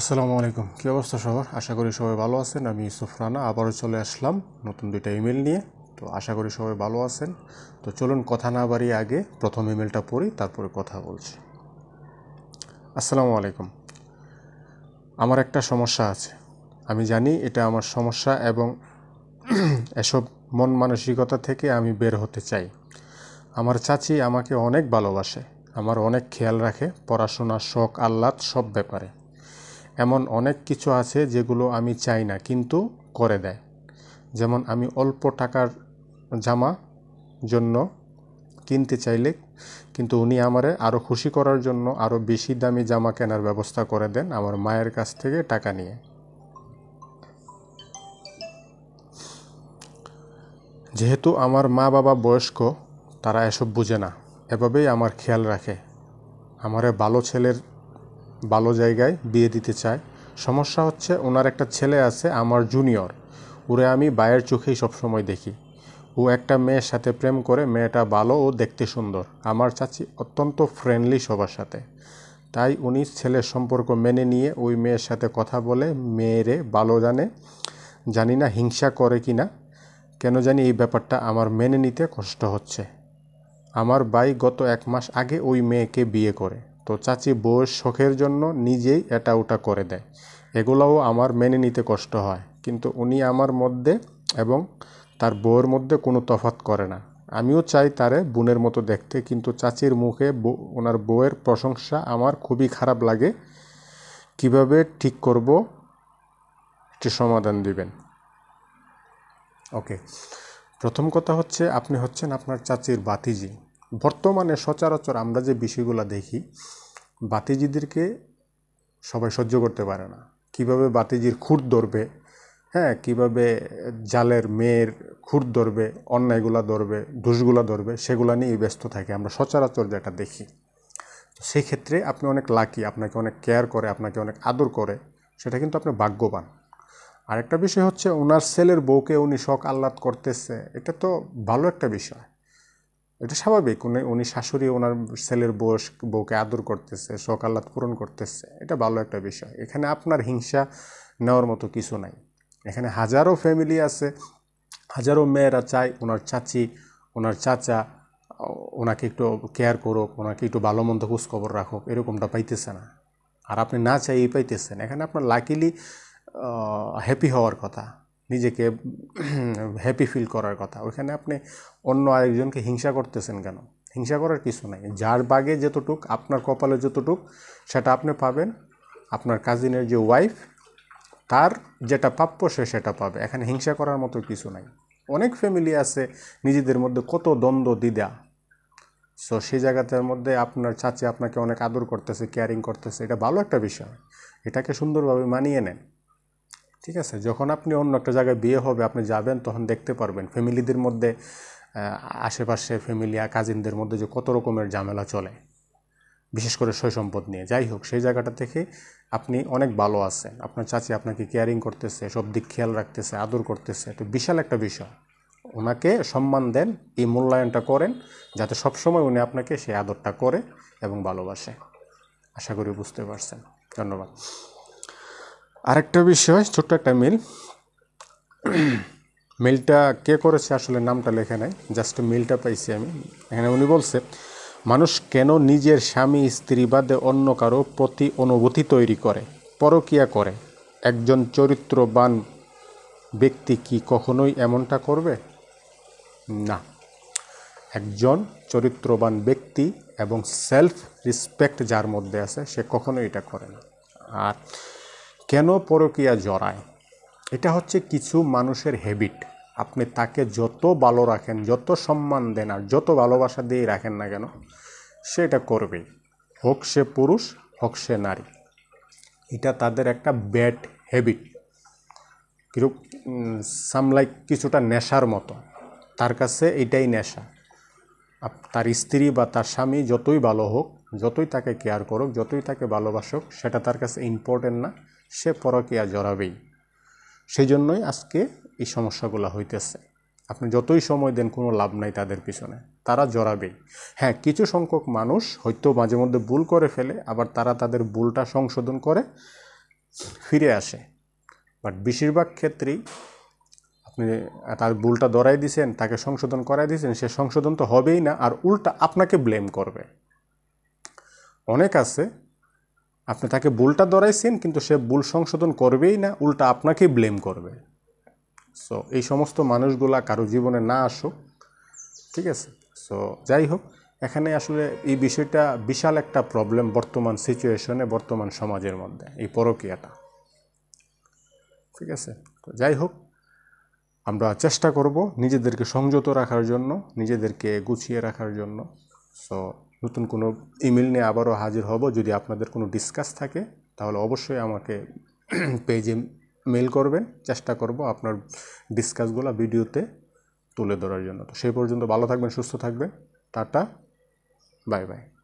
আসসালামু আলাইকুম কী অবস্থা সবার আশা করি সবাই ভালো আছেন আমি ইউসুফ রানা আবারও চলে আসলাম নতুন দুইটা ইমেল নিয়ে তো আশা করি সবাই ভালো আছেন তো চলুন কথা না বাড়িয়ে আগে প্রথম ইমেলটা পড়ি তারপরে কথা বলছি আসসালামু আলাইকুম আমার একটা সমস্যা আছে আমি জানি এটা আমার সমস্যা এবং এসব মন মানসিকতা থেকে আমি বের হতে চাই আমার চাচি আমাকে অনেক ভালোবাসে আমার অনেক খেয়াল রাখে পড়াশোনা শখ আহ্লাদ সব ব্যাপারে এমন অনেক কিছু আছে যেগুলো আমি চাই না কিন্তু করে দেয় যেমন আমি অল্প টাকার জামা জন্য কিনতে চাইলে কিন্তু উনি আমারে আরও খুশি করার জন্য আরও বেশি দামি জামা কেনার ব্যবস্থা করে দেন আমার মায়ের কাছ থেকে টাকা নিয়ে যেহেতু আমার মা বাবা বয়স্ক তারা এসব বুঝে না এভাবেই আমার খেয়াল রাখে আমারে ভালো ছেলের ভালো জায়গায় বিয়ে দিতে চায় সমস্যা হচ্ছে ওনার একটা ছেলে আছে আমার জুনিয়র ওরে আমি বায়ের চোখেই সবসময় দেখি ও একটা মেয়ের সাথে প্রেম করে মেয়েটা ভালো ও দেখতে সুন্দর আমার চাচি অত্যন্ত ফ্রেন্ডলি সবার সাথে তাই উনি ছেলের সম্পর্ক মেনে নিয়ে ওই মেয়ের সাথে কথা বলে মেয়েরে ভালো জানে জানি না হিংসা করে কি না কেন জানি এই ব্যাপারটা আমার মেনে নিতে কষ্ট হচ্ছে আমার ভাই গত এক মাস আগে ওই মেয়েকে বিয়ে করে তো চাচি বউয়ের শখের জন্য নিজেই এটা ওটা করে দেয় এগুলোও আমার মেনে নিতে কষ্ট হয় কিন্তু উনি আমার মধ্যে এবং তার বউয়ের মধ্যে কোনো তফাত করে না আমিও চাই তারে বোনের মতো দেখতে কিন্তু চাচির মুখে ওনার বউয়ের প্রশংসা আমার খুবই খারাপ লাগে কিভাবে ঠিক করব একটি সমাধান দিবেন ওকে প্রথম কথা হচ্ছে আপনি হচ্ছেন আপনার চাচির বাতিজি বর্তমানে সচরাচর আমরা যে বিষয়গুলো দেখি বাতিজিদেরকে সবাই সহ্য করতে পারে না কিভাবে বাতিজির খুঁট ধরবে হ্যাঁ কিভাবে জালের মেয়ের খুঁট ধরবে অন্যায়গুলা ধরবে দোষগুলা ধরবে সেগুলা নিয়েই ব্যস্ত থাকে আমরা সচরাচর যেটা দেখি তো সেই ক্ষেত্রে আপনি অনেক লাকি আপনাকে অনেক কেয়ার করে আপনাকে অনেক আদর করে সেটা কিন্তু আপনি ভাগ্যবান আরেকটা বিষয় হচ্ছে ওনার ছেলের বউকে উনি শখ আহ্লাদ করতেছে এটা তো ভালো একটা বিষয় এটা স্বাভাবিক উনি উনি শাশুড়ি ওনার ছেলের বয়স বউকে আদর করতেছে সকালাত পূরণ করতেছে এটা ভালো একটা বিষয় এখানে আপনার হিংসা নেওয়ার মতো কিছু নাই এখানে হাজারো ফ্যামিলি আছে হাজারো মেয়েরা চায় ওনার চাচি ওনার চাচা ওনাকে একটু কেয়ার করুক ওনাকে একটু ভালো মন্দ খোঁজখবর রাখুক এরকমটা পাইতেছে না আর আপনি না চাই এই পাইতেছেন এখানে আপনার লাকিলি হ্যাপি হওয়ার কথা নিজেকে হ্যাপি ফিল করার কথা ওইখানে আপনি অন্য আরেকজনকে হিংসা করতেছেন কেন হিংসা করার কিছু নাই যার বাগে যতটুক আপনার কপালে যতটুক সেটা আপনি পাবেন আপনার কাজিনের যে ওয়াইফ তার যেটা প্রাপ্য সে সেটা পাবে এখানে হিংসা করার মতো কিছু নাই অনেক ফ্যামিলি আছে নিজেদের মধ্যে কত দ্বন্দ্ব দ্বিধা সো সেই জায়গাটার মধ্যে আপনার চাচি আপনাকে অনেক আদর করতেছে কেয়ারিং করতেছে এটা ভালো একটা বিষয় এটাকে সুন্দরভাবে মানিয়ে নেন ঠিক আছে যখন আপনি অন্য একটা জায়গায় বিয়ে হবে আপনি যাবেন তখন দেখতে পারবেন ফ্যামিলিদের মধ্যে আশেপাশে ফ্যামিলি কাজিনদের মধ্যে যে কত রকমের ঝামেলা চলে বিশেষ করে শৈ সম্পদ নিয়ে যাই হোক সেই জায়গাটা থেকে আপনি অনেক ভালো আছেন আপনার চাচি আপনাকে কেয়ারিং করতেছে সব দিক খেয়াল রাখতেছে আদর করতেছে তো বিশাল একটা বিষয় ওনাকে সম্মান দেন এই মূল্যায়নটা করেন যাতে সবসময় উনি আপনাকে সেই আদরটা করে এবং ভালোবাসে আশা করি বুঝতে পারছেন ধন্যবাদ আরেকটা বিষয় ছোট্ট একটা মিল মিলটা কে করেছে আসলে নামটা লেখে নাই জাস্ট মিলটা পাইছি আমি এখানে উনি বলছে মানুষ কেন নিজের স্বামী স্ত্রী বাদে অন্য কারো প্রতি অনুভূতি তৈরি করে পরকিয়া করে একজন চরিত্রবান ব্যক্তি কি কখনোই এমনটা করবে না একজন চরিত্রবান ব্যক্তি এবং সেলফ রিসপেক্ট যার মধ্যে আছে সে কখনোই এটা করে না আর কেন পরকিয়া জড়ায় এটা হচ্ছে কিছু মানুষের হ্যাবিট আপনি তাকে যত ভালো রাখেন যত সম্মান দেন আর যত ভালোবাসা দিয়েই রাখেন না কেন সে এটা করবেই হোক সে পুরুষ হোক সে নারী এটা তাদের একটা ব্যাড হ্যাবিট কিরূপ সামলাইক কিছুটা নেশার মতো তার কাছে এটাই নেশা তার স্ত্রী বা তার স্বামী যতই ভালো হোক যতই তাকে কেয়ার করুক যতই তাকে ভালোবাসুক সেটা তার কাছে ইম্পর্টেন্ট না সে পরকিয়া জড়াবেই সেই জন্যই আজকে এই সমস্যাগুলো হইতেছে আপনি যতই সময় দেন কোনো লাভ নাই তাদের পিছনে তারা জড়াবেই হ্যাঁ কিছু সংখ্যক মানুষ হয়তো মাঝে মধ্যে ভুল করে ফেলে আবার তারা তাদের ভুলটা সংশোধন করে ফিরে আসে বাট বেশিরভাগ ক্ষেত্রেই আপনি তার ভুলটা ধরাই দিয়েছেন তাকে সংশোধন করাই দিয়েছেন সে সংশোধন তো হবেই না আর উল্টা আপনাকে ব্লেম করবে অনেক আছে আপনি তাকে ভুলটা দরাইছেন কিন্তু সে ভুল সংশোধন করবেই না উল্টা আপনাকে ব্লেম করবে সো এই সমস্ত মানুষগুলা কারো জীবনে না আসুক ঠিক আছে সো যাই হোক এখানে আসলে এই বিষয়টা বিশাল একটা প্রবলেম বর্তমান সিচুয়েশনে বর্তমান সমাজের মধ্যে এই পরকীয়াটা ঠিক আছে তো যাই হোক আমরা চেষ্টা করব নিজেদেরকে সংযত রাখার জন্য নিজেদেরকে গুছিয়ে রাখার জন্য সো নতুন কোনো ইমেল নিয়ে আবারও হাজির হব যদি আপনাদের কোনো ডিসকাস থাকে তাহলে অবশ্যই আমাকে পেজে মেল করবেন চেষ্টা করব আপনার ডিসকাসগুলো ভিডিওতে তুলে ধরার জন্য তো সেই পর্যন্ত ভালো থাকবেন সুস্থ থাকবেন টাটা বাই বাই